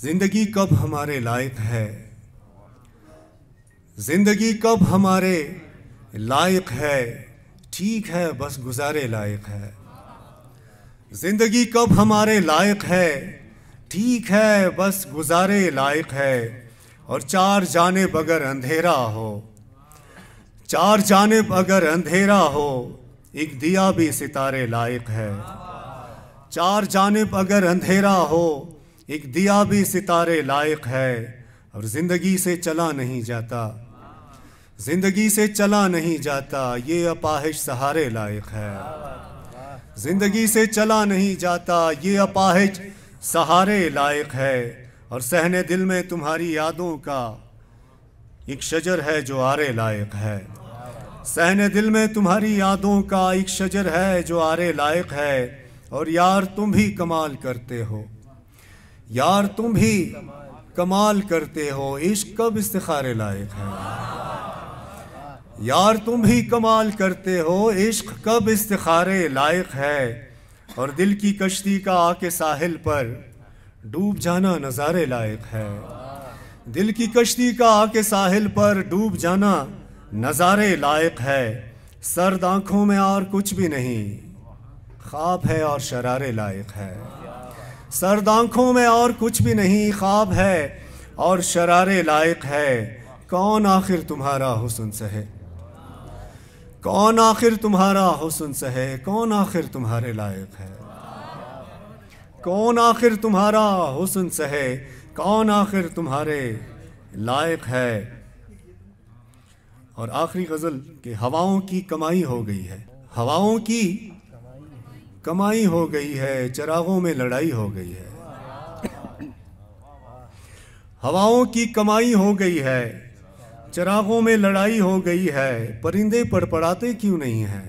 जिंदगी कब हमारे लायक है जिंदगी कब हमारे लायक है ठीक है बस गुजारे लायक है जिंदगी कब हमारे लायक है ठीक है बस गुजारे लायक है और चार जाने बगर अंधेरा हो चार जानब अगर अंधेरा हो एक दिया भी सितारे लायक है चार जानब अगर अंधेरा हो एक दिया भी सितारे लायक है और ज़िंदगी से चला नहीं जाता ज़िंदगी से चला नहीं जाता ये अपाहिश सहारे लायक है ज़िंदगी से चला नहीं जाता ये अपाहिज सहारे लायक है और सहने दिल में तुम्हारी यादों का एक शजर है जो आरे लायक है सहने दिल में तुम्हारी यादों का एक शजर है जो आरे लायक है और यार तुम भी कमाल करते हो यार तुम भी कमाल करते हो इश्क कब इस्तारे लायक है यार तुम भी कमाल करते हो इश्क कब इस्तारे लायक है और दिल की कश्ती का आके साहिल पर डूब जाना नज़ारे लायक है दिल की कश्ती का आके साहिल पर डूब जाना नज़ारे लायक है सर्द आंखों में और कुछ भी नहीं ख्वाब है और शरारे लायक है सर्द आंखों में और कुछ भी नहीं ख्वाब है और शरारे लायक है कौन आखिर तुम्हारा हुसन सहे कौन आखिर तुम्हारा हुसन सहे कौन आखिर तुम्हारे लायक है कौन आखिर तुम्हारा हुसन सहे कौन आखिर तुम्हारे लायक है और आखिरी गज़ल कि हवाओं की कमाई हो गई है हवाओं की कमाई हो गई है चरागों में लड़ाई हो गई है हवाओं की कमाई हो गई है चरागों में लड़ाई हो गई है परिंदे पड़पड़ाते क्यों नहीं हैं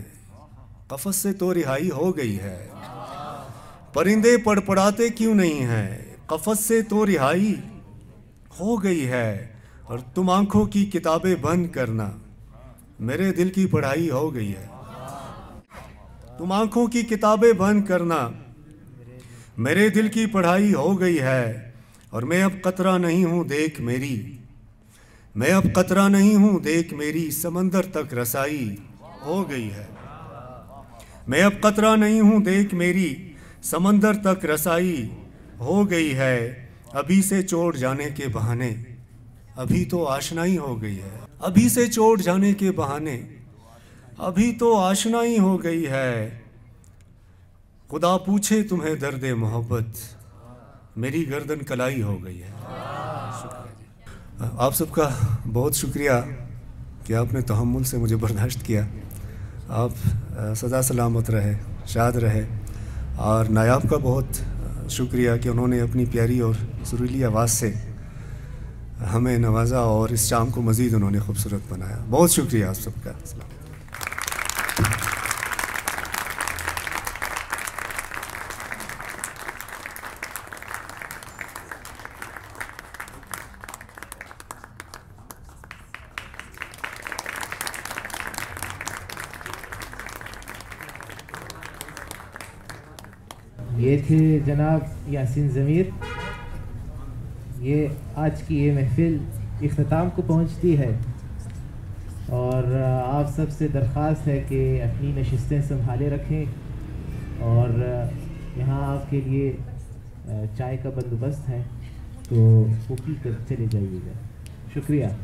कफस से तो रिहाई हो गई है परिंदे पड़पड़ाते क्यों नहीं हैं कफस से तो रिहाई हो गई है और तुम आंखों की किताबें बंद करना मेरे दिल की पढ़ाई हो गई है तुम आंखों की किताबें बंद करना मेरे दिल की पढ़ाई हो गई है और मैं अब कतरा नहीं हूँ देख मेरी मैं अब कतरा नहीं हूँ देख मेरी समंदर तक रसाई हो गई है मैं अब कतरा नहीं हूँ देख मेरी समंदर तक रसाई हो गई है अभी से चोट जाने के बहाने अभी तो आशनाई हो गई है अभी से चोट जाने के बहाने अभी तो आशनाई हो गई है खुदा पूछे तुम्हें दर्द मोहब्बत मेरी गर्दन कलाई हो गई है आप सबका बहुत शुक्रिया कि आपने तहमुल से मुझे बर्दाश्त किया आप सदा सलामत रहे शाद रहे और नायाब का बहुत शुक्रिया कि उन्होंने अपनी प्यारी और सुरीली आवाज़ से हमें नवाजा और इस शाम को मज़ीद उन्होंने खूबसूरत बनाया बहुत शुक्रिया आप सबका सलाम ये थे जनाब यासिन ज़मीर ये आज की ये महफिल अख्ताम को पहुंचती है और आप सब से दरख्वास्त है कि अपनी नशस्तें संभाले रखें और यहाँ आपके लिए चाय का बंदोबस्त है तो वो पी कर चले जाइएगा शुक्रिया